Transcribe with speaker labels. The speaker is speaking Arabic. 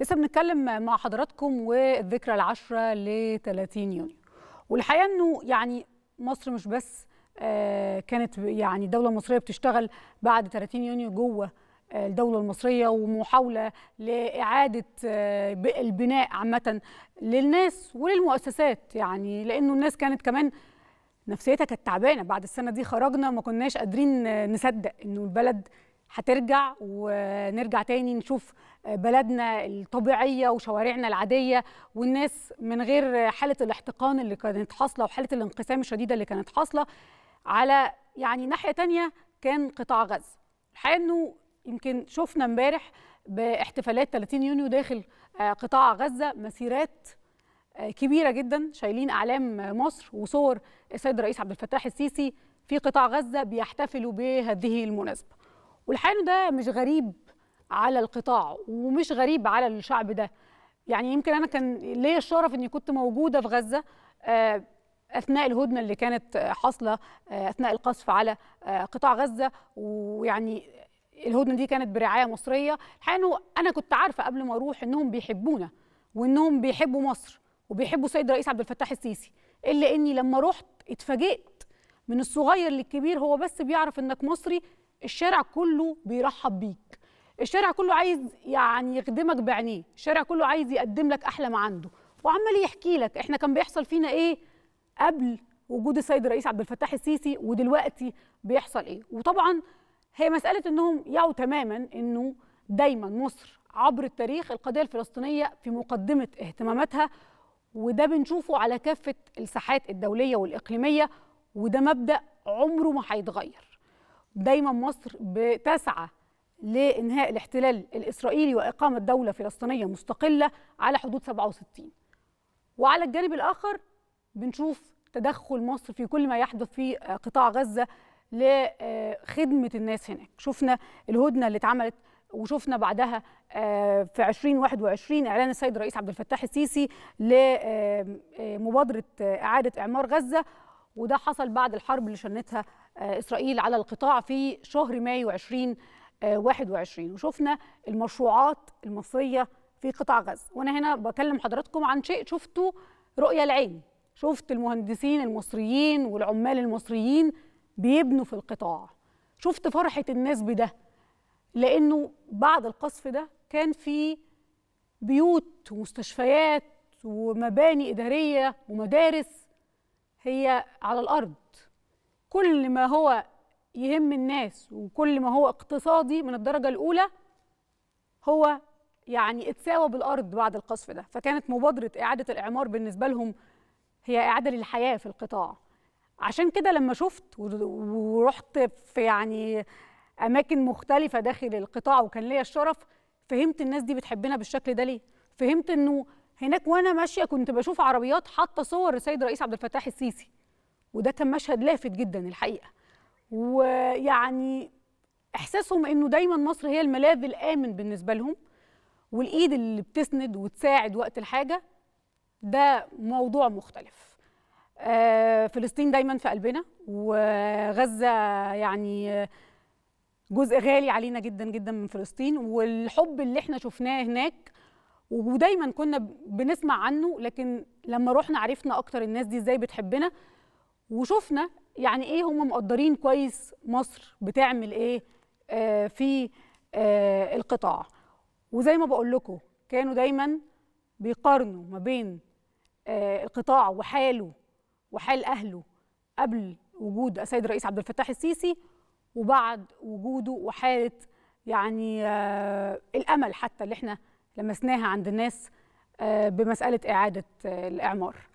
Speaker 1: لسه بنتكلم مع حضراتكم والذكرى العشرة ل 30 يونيو والحقيقة أنه يعني مصر مش بس آه، كانت يعني الدولة المصرية بتشتغل بعد 30 يونيو جوه آه، الدولة المصرية ومحاولة لإعادة آه، البناء عامة للناس وللمؤسسات يعني لأنه الناس كانت كمان نفسيتها كانت تعبانة بعد السنة دي خرجنا ما كناش قادرين نصدق إنه البلد هترجع ونرجع تاني نشوف بلدنا الطبيعيه وشوارعنا العاديه والناس من غير حاله الاحتقان اللي كانت حاصله وحاله الانقسام الشديده اللي كانت حاصله على يعني ناحيه تانيه كان قطاع غزه الحقيقه انه يمكن شفنا امبارح باحتفالات 30 يونيو داخل آه، قطاع غزه مسيرات آه، كبيره جدا شايلين اعلام مصر وصور السيد الرئيس عبد الفتاح السيسي في قطاع غزه بيحتفلوا بهذه المناسبه والحقيقه انه ده مش غريب على القطاع ومش غريب على الشعب ده يعني يمكن انا كان ليا الشرف اني كنت موجوده في غزه آه، اثناء الهدنه اللي كانت حاصله آه، اثناء القصف على آه، قطاع غزه ويعني الهدنه دي كانت برعايه مصريه الحقيقه انه انا كنت عارفه قبل ما اروح انهم بيحبونا وانهم بيحبوا مصر وبيحبوا السيد الرئيس عبد الفتاح السيسي الا اني لما رحت اتفاجئت من الصغير للكبير هو بس بيعرف انك مصري الشارع كله بيرحب بيك الشارع كله عايز يعني يخدمك بعينيه الشارع كله عايز يقدم لك احلى ما عنده وعمال يحكي لك احنا كان بيحصل فينا ايه قبل وجود السيد الرئيس عبد الفتاح السيسي ودلوقتي بيحصل ايه وطبعا هي مساله انهم يعوا تماما انه دايما مصر عبر التاريخ القضيه الفلسطينيه في مقدمه اهتماماتها وده بنشوفه على كافه الساحات الدوليه والاقليميه وده مبدا عمره ما هيتغير دايما مصر بتسعى لإنهاء الاحتلال الإسرائيلي وإقامة دولة فلسطينية مستقلة على حدود 67 وعلى الجانب الآخر بنشوف تدخل مصر في كل ما يحدث في آه، قطاع غزة لخدمة آه، الناس هناك شفنا الهدنة اللي اتعملت وشفنا بعدها آه، في 2021 اعلان السيد الرئيس عبد الفتاح السيسي لمبادره اعاده اعمار غزه وده حصل بعد الحرب اللي شنتها آه، اسرائيل على القطاع في شهر مايو 2021 آه، وشفنا المشروعات المصريه في قطاع غزه وانا هنا بكلم حضراتكم عن شيء شفته رؤيه العين شفت المهندسين المصريين والعمال المصريين بيبنوا في القطاع شفت فرحه الناس بده لانه بعد القصف ده كان في بيوت ومستشفيات ومباني اداريه ومدارس هي على الارض كل ما هو يهم الناس وكل ما هو اقتصادي من الدرجه الاولى هو يعني اتساوى بالارض بعد القصف ده فكانت مبادره اعاده الاعمار بالنسبه لهم هي اعاده للحياه في القطاع عشان كده لما شفت ورحت في يعني اماكن مختلفه داخل القطاع وكان ليا الشرف فهمت الناس دي بتحبنا بالشكل ده ليه فهمت انه هناك وانا ماشيه كنت بشوف عربيات حاطه صور السيد رئيس عبد الفتاح السيسي وده كان مشهد لافت جدا الحقيقه ويعني احساسهم انه دايما مصر هي الملاذ الامن بالنسبه لهم والايد اللي بتسند وتساعد وقت الحاجه ده موضوع مختلف آه فلسطين دايما في قلبنا وغزه يعني جزء غالي علينا جدا جدا من فلسطين والحب اللي احنا شفناه هناك ودايما كنا بنسمع عنه لكن لما رحنا عرفنا اكتر الناس دي ازاي بتحبنا وشفنا يعني ايه هم مقدرين كويس مصر بتعمل ايه آه في آه القطاع وزي ما بقول لكم كانوا دايما بيقارنوا ما بين آه القطاع وحاله وحال اهله قبل وجود السيد الرئيس عبد الفتاح السيسي وبعد وجوده وحاله يعني آه الامل حتى اللي احنا لمسناها عند الناس آه، بمساله اعاده آه، الاعمار